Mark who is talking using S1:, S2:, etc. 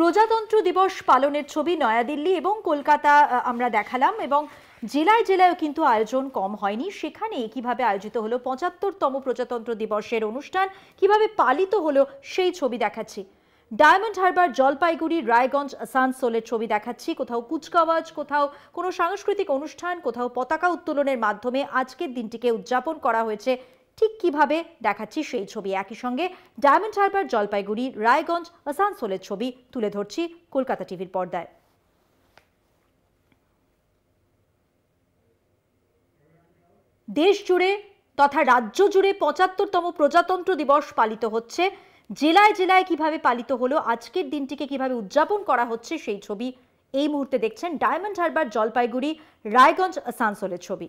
S1: প্রজাতন্ত্র দিবস পালনের ছবি নয়াদিল্লি এবং কলকাতা আমরা দেখালাম এবং জেলায় জেলায়ও কিন্তু আয়োজন কম হয়নি সেখানে কিভাবে আয়োজিত হলো পঁচাত্তরতম প্রজাতন্ত্র দিবসের অনুষ্ঠান কিভাবে পালিত হলো সেই ছবি দেখাচ্ছি ডায়মন্ড হারবার জলপাইগুড়ি রায়গঞ্জ আসানসোলের ছবি দেখাচ্ছি কোথাও কুচকাওয়াজ কোথাও কোনো সাংস্কৃতিক অনুষ্ঠান কোথাও পতাকা উত্তোলনের মাধ্যমে আজকের দিনটিকে উদযাপন করা হয়েছে ঠিক কিভাবে দেখাচ্ছি সেই ছবি একই সঙ্গে ডায়মন্ড হারবার জলপাইগুড়ি রায়গঞ্জ আসানসোলের ছবি তুলে ধরছি কলকাতা টিভির পর্দায় দেশ জুড়ে তথা রাজ্য জুড়ে পঁচাত্তরতম প্রজাতন্ত্র দিবস পালিত হচ্ছে জেলায় জেলায় কিভাবে পালিত হলো আজকের দিনটিকে কিভাবে উদযাপন করা হচ্ছে সেই ছবি এই মুহূর্তে দেখছেন ডায়মন্ড হারবার জলপাইগুড়ি রায়গঞ্জ আসানসোলের ছবি